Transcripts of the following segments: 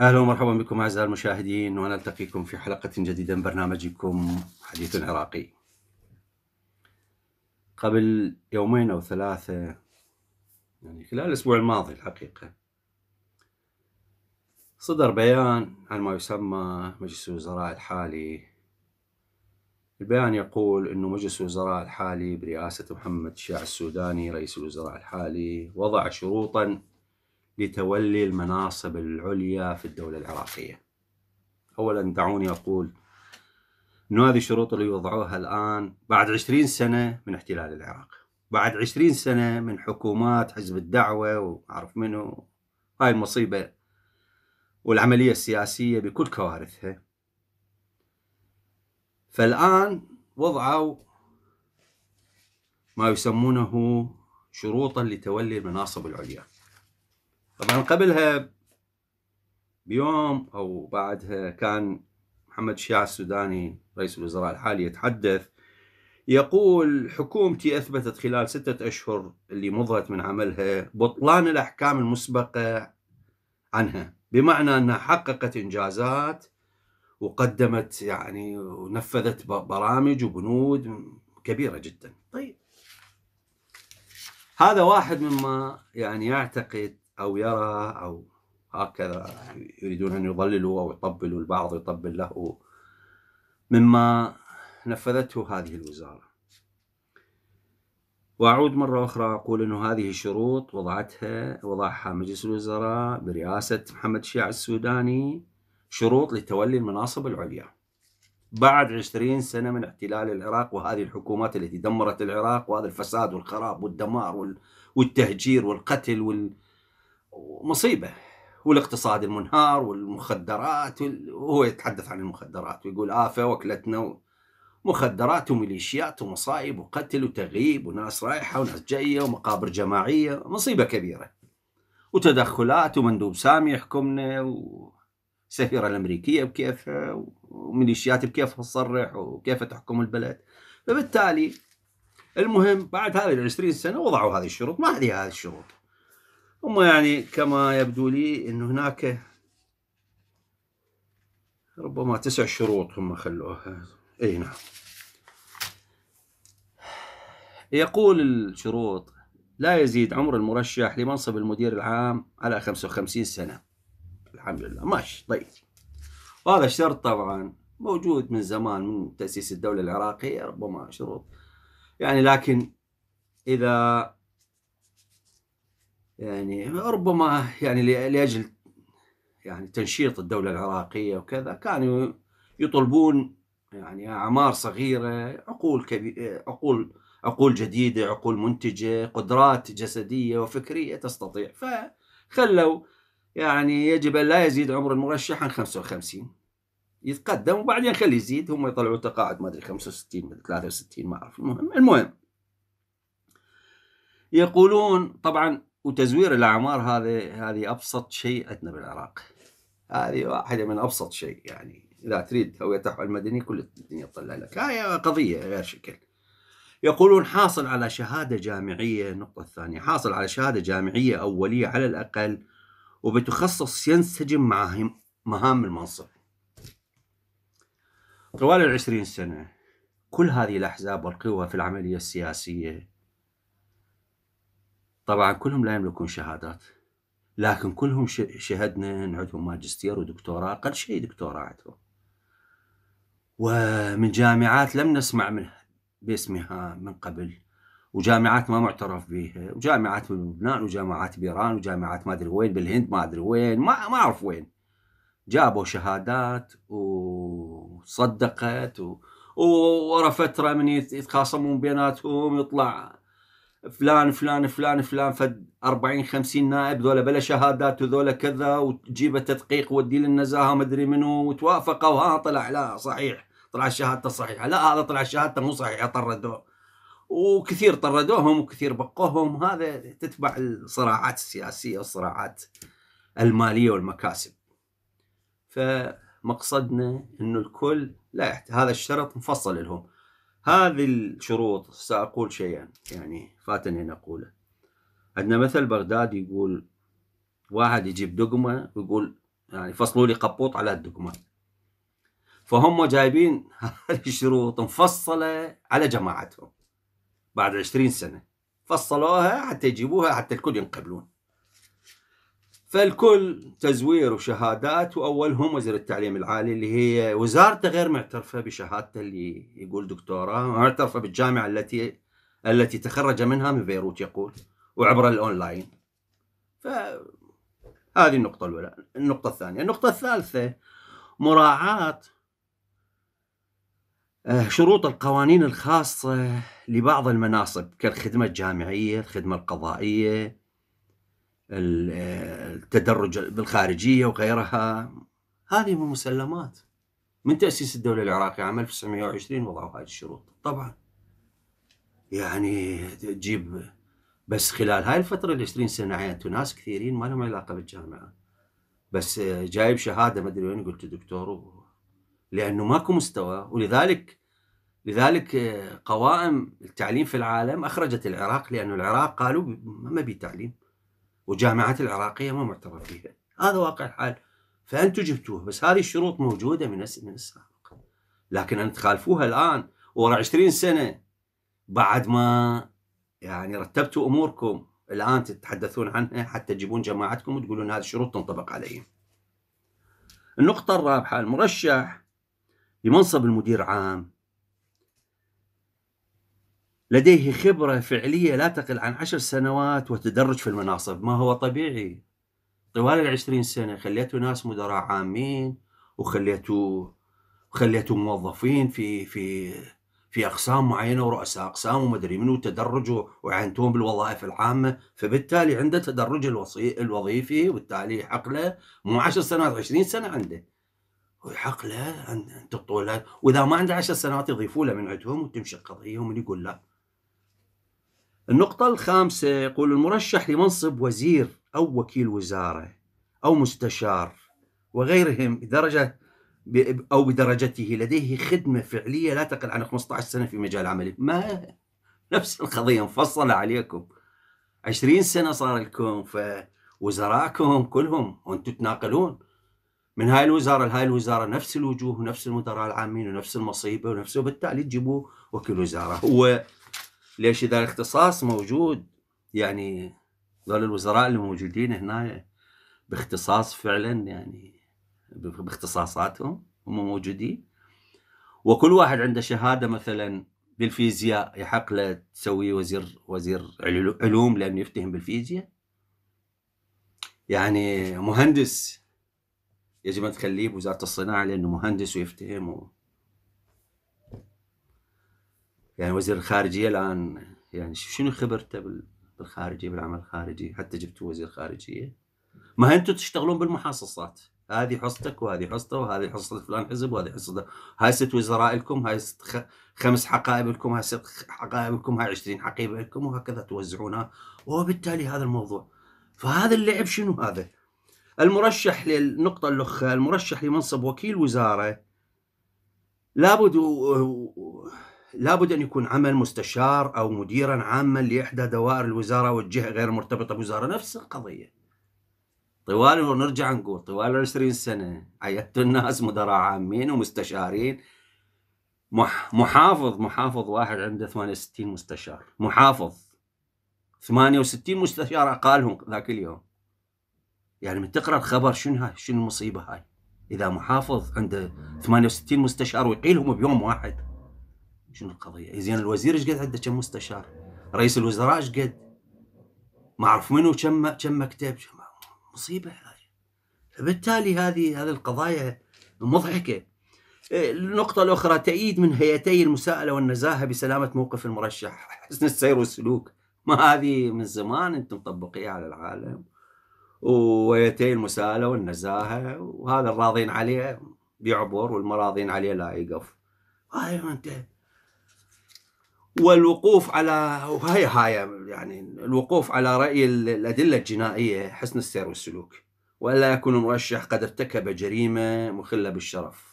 اهلا ومرحبا بكم اعزائي المشاهدين ونلتقيكم في حلقه جديده من برنامجكم حديث عراقي. قبل يومين او ثلاثه يعني خلال الاسبوع الماضي الحقيقه صدر بيان عن ما يسمى مجلس الوزراء الحالي البيان يقول أن مجلس الوزراء الحالي برئاسة محمد الشيع السوداني رئيس الوزراء الحالي وضع شروطا لتولي المناصب العليا في الدولة العراقية أولا دعوني أقول أن هذه الشروط اللي وضعوها الآن بعد عشرين سنة من احتلال العراق بعد عشرين سنة من حكومات حزب الدعوة وعرف منه هاي المصيبة والعملية السياسية بكل كوارثها فالآن وضعوا ما يسمونه شروطا لتولي المناصب العليا طبعا قبلها بيوم أو بعدها كان محمد الشيع السوداني رئيس الوزراء الحالي يتحدث يقول حكومتي أثبتت خلال ستة أشهر اللي مضت من عملها بطلان الأحكام المسبقة عنها بمعنى أنها حققت إنجازات وقدمت يعني ونفذت برامج وبنود كبيرة جدا طيب هذا واحد مما يعني يعتقد أو يرى أو هكذا يريدون أن يضللوا أو يطبلوا البعض يطبل له مما نفذته هذه الوزارة وأعود مرة أخرى أقول أن هذه الشروط وضعتها وضعها مجلس الوزراء برئاسة محمد الشيع السوداني شروط لتولي المناصب العليا بعد 20 سنة من احتلال العراق وهذه الحكومات التي دمرت العراق وهذا الفساد والخراب والدمار والتهجير والقتل والمصيبة والاقتصاد المنهار والمخدرات وهو يتحدث عن المخدرات ويقول آفة وكلتنا مخدرات وميليشيات ومصايب وقتل وتغييب وناس رايحة وناس جاية ومقابر جماعية مصيبة كبيرة وتدخلات ومندوب سامي يحكمنا وسفيرة الأمريكية بكيفها وميليشيات بكيفها تصرح وكيف تحكم البلد فبالتالي المهم بعد هذه ال 20 سنة وضعوا هذه الشروط ما هذه هذه الشروط هم يعني كما يبدو لي أنه هناك ربما تسع شروط هم خلوها اي نعم يقول الشروط لا يزيد عمر المرشح لمنصب المدير العام على 55 سنة الحمد لله ماشي طيب وهذا الشرط طبعا موجود من زمان من تأسيس الدولة العراقية ربما شروط يعني لكن إذا يعني ربما يعني لأجل يعني تنشيط الدولة العراقية وكذا كانوا يطلبون يعني اعمار صغيره عقول كبيره عقول عقول جديده عقول منتجه قدرات جسديه وفكريه تستطيع فخلوا يعني يجب ان لا يزيد عمر المرشح عن 55 يتقدم وبعدين خليه يزيد هم يطلعوا تقاعد ما ادري 65 ما 63 ما اعرف المهم المهم يقولون طبعا وتزوير الاعمار هذا هذه ابسط شيء عندنا بالعراق هذه واحده من ابسط شيء يعني إذا تريد هوية تحوى المدني كل الدنيا تطلع لك هاي قضية غير شكل يقولون حاصل على شهادة جامعية النقطة الثانية حاصل على شهادة جامعية أولية على الأقل وبتخصص ينسجم مع مهام المنصب طوال العشرين سنة كل هذه الأحزاب والقوى في العملية السياسية طبعا كلهم لا يملكون شهادات لكن كلهم شهدنا ان عندهم ماجستير ودكتوراه اقل شيء دكتوراه عندهم ومن جامعات لم نسمع منها باسمها من قبل وجامعات ما معترف بها وجامعات من لبنان وجامعات بإيران وجامعات ما أدري وين بالهند ما أدري وين ما ما أعرف وين جابوا شهادات وصدقت و... وورا فترة من يتخاصمون بيناتهم يطلع فلان فلان فلان فلان فد 40 50 نائب ذولا بلا شهادات وذولا كذا وتجيب التدقيق ودي للنزاهه ما ادري منو وتوافقوا ها طلع لا صحيح طلعت شهادته صحيحه لا هذا طلعت شهادته مو صحيحه طردوه وكثير طردوهم وكثير بقوهم هذا تتبع الصراعات السياسيه والصراعات الماليه والمكاسب فمقصدنا انه الكل لا يحت... هذا الشرط مفصل لهم هذه الشروط ساقول شيئا يعني فاتني ان اقوله عندنا مثل بغداد يقول واحد يجيب دقمه ويقول يعني فصلوا لي قبوط على الدقمه فهم جايبين هذه الشروط مفصلة على جماعتهم بعد عشرين سنة فصلوها حتى يجيبوها حتى الكل ينقبلون فالكل تزوير وشهادات واولهم وزير التعليم العالي اللي هي وزارته غير معترفه بشهادته اللي يقول دكتوراه معترفه بالجامعه التي التي تخرج منها من بيروت يقول وعبر الاونلاين فهذه النقطه الاولى النقطه الثانيه النقطه الثالثه مراعاه آه، شروط القوانين الخاصة آه، لبعض المناصب كالخدمة الجامعية الخدمة القضائية آه، التدرج بالخارجية وغيرها هذه من مسلمات من تأسيس الدولة العراقية عام 1920 وضعوا هذه الشروط طبعا يعني تجيب بس خلال هاي الفترة ال 20 سنة عينتوا ناس كثيرين ما لهم علاقة بالجامعة بس جايب شهادة ما أدري وين قلت دكتور لانه ماكو مستوى ولذلك لذلك آه، قوائم التعليم في العالم اخرجت العراق لانه العراق قالوا ما بي تعليم وجامعات العراقيه ما معترف فيها هذا واقع الحال فانتم جبتوها بس هذه الشروط موجوده من من السابق لكن ان تخالفوها الان ورا 20 سنه بعد ما يعني رتبتوا اموركم الان تتحدثون عنها حتى تجيبون جماعتكم وتقولون هذه الشروط تنطبق عليهم. النقطة الرابحة المرشح بمنصب المدير عام لديه خبرة فعلية لا تقل عن عشر سنوات وتدرج في المناصب ما هو طبيعي طوال العشرين سنة خليته ناس مدراء عامين وخليته خليته موظفين في في في اقسام معينه ورؤساء اقسام ومدري منو تدرجوا وعينتهم بالوظائف العامه فبالتالي عنده تدرج الوظيفي وبالتالي حقله مو 10 سنوات 20 سنه عنده ويحق له ان تطول واذا ما عنده عشر سنوات يضيفوا له من عندهم وتمشي القضيه ومن يقول لا النقطة الخامسة يقول المرشح لمنصب وزير أو وكيل وزارة أو مستشار وغيرهم بدرجة أو بدرجته لديه خدمة فعلية لا تقل عن 15 سنة في مجال عمله ما نفس القضية مفصلة عليكم 20 سنة صار لكم فوزرائكم كلهم وانتم تناقلون من هاي الوزاره لهاي الوزاره نفس الوجوه ونفس المدراء العامين ونفس المصيبه ونفس وبالتالي تجيبوا وكيل وزاره هو ليش اذا الاختصاص موجود يعني ذول الوزراء اللي موجودين هنا باختصاص فعلا يعني باختصاصاتهم هم موجودين وكل واحد عنده شهاده مثلا بالفيزياء يحق له تسوي وزير وزير علوم لانه يفتهم بالفيزياء يعني مهندس يجب أن تخليه بوزارة الصناعة لأنه مهندس ويفتهم و... يعني وزير الخارجية الآن يعني شنو خبرته بالخارجية بالعمل الخارجي حتى جبتوا وزير خارجية ما أنتم تشتغلون بالمحاصصات هذه حصتك وهذه حصته وهذه حصة فلان حزب وهذه حصة هاي ست وزراء لكم هاي ست خ... خمس حقائب لكم هاي ست حقائب لكم هاي 20 حقيبة لكم وهكذا توزعونها وبالتالي هذا الموضوع فهذا اللعب شنو هذا؟ المرشح للنقطة الأخرى المرشح لمنصب وكيل وزارة لابد لابد أن يكون عمل مستشار أو مديرا عاما لإحدى دوائر الوزارة والجهة غير مرتبطة بوزارة نفس القضية طوال ونرجع نقول طوال 20 سنة عيدت الناس مدراء عامين ومستشارين محافظ محافظ واحد عنده 68 مستشار محافظ 68 مستشار أقالهم ذاك اليوم يعني من تقرا الخبر شنو هاي شنو المصيبه هاي اذا محافظ عنده 68 مستشار ويقيلهم بيوم واحد شنو القضيه إيه زين الوزير ايش قد عنده كم مستشار رئيس الوزراء ايش قد ما اعرف منو كم كم مكتب مصيبه هاي فبالتالي هذه هذه القضايا مضحكه إيه، النقطة الأخرى تأييد من هيئتي المساءلة والنزاهة بسلامة موقف المرشح حسن السير والسلوك ما هذه من زمان أنتم مطبقيها على العالم ويتي المساءلة والنزاهة وهذا الراضين عليه بيعبر والمراضين عليه لا يقف هاي انت والوقوف على وهي هاي يعني الوقوف على رأي الأدلة الجنائية حسن السير والسلوك ولا يكون مرشح قد ارتكب جريمة مخلة بالشرف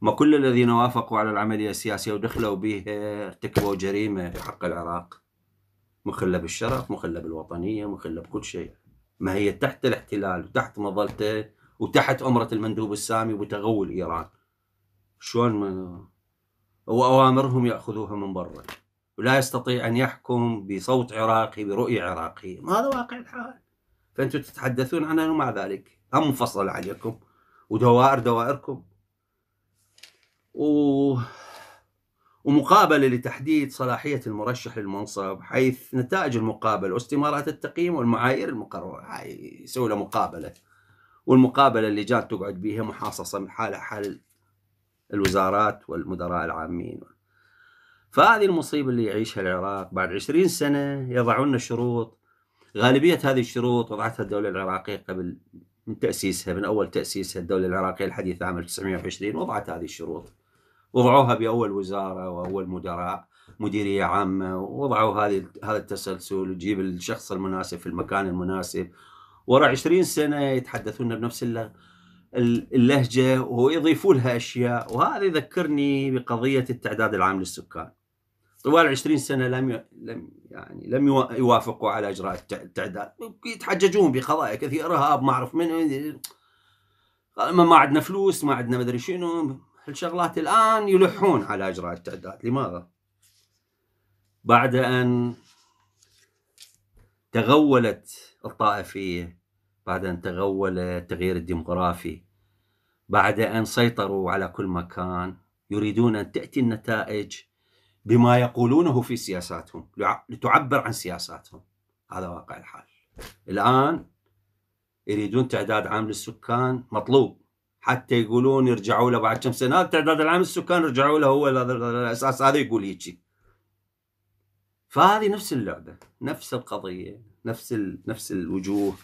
ما كل الذين وافقوا على العملية السياسية ودخلوا بها ارتكبوا جريمة في حق العراق مخله بالشرف مخله بالوطنيه مخله بكل شيء ما هي تحت الاحتلال وتحت مظلته وتحت امره المندوب السامي وتغول ايران شلون ما واوامرهم ياخذوها من برا ولا يستطيع ان يحكم بصوت عراقي برؤيه عراقيه ما هذا واقع الحال فانتم تتحدثون عنها ومع ذلك هم منفصل عليكم ودوائر دوائركم و ومقابلة لتحديد صلاحية المرشح للمنصب حيث نتائج المقابلة واستمارات التقييم والمعايير المقررة يسوي له مقابلة والمقابلة اللي جات تقعد بيها محاصصة من حالها حال الوزارات والمدراء العامين فهذه المصيبة اللي يعيشها العراق بعد عشرين سنة يضعون شروط غالبية هذه الشروط وضعتها الدولة العراقية قبل من تأسيسها من أول تأسيسها الدولة العراقية الحديثة عام 1920 وضعت هذه الشروط وضعوها باول وزاره واول مدراء مديريه عامه وضعوا هذه هذا التسلسل وجيب الشخص المناسب في المكان المناسب ورا 20 سنه يتحدثون بنفس اللهجه ويضيفوا لها اشياء وهذا يذكرني بقضيه التعداد العام للسكان. طوال 20 سنه لم لم يعني لم يوافقوا على اجراء التعداد يتحججون بقضايا كثيره ارهاب ما اعرف من ما عندنا فلوس ما عندنا مدري شنو هالشغلات الآن يلحون على إجراء التعداد لماذا؟ بعد أن تغولت الطائفية بعد أن تغول التغيير الديمغرافي بعد أن سيطروا على كل مكان يريدون أن تأتي النتائج بما يقولونه في سياساتهم لتعبر عن سياساتهم هذا واقع الحال الآن يريدون تعداد عام للسكان مطلوب حتى يقولون يرجعوا له بعد كم سنه تعداد العام السكان رجعوا له هو الاساس هذا يقول هيجي فهذه نفس اللعبه نفس القضيه نفس ال... نفس الوجوه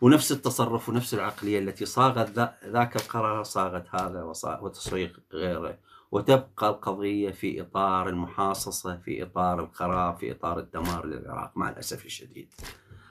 ونفس التصرف ونفس العقليه التي صاغت ذاك القرار صاغت هذا وتصويق غيره وتبقى القضيه في اطار المحاصصه في اطار القرار في اطار الدمار للعراق مع الاسف الشديد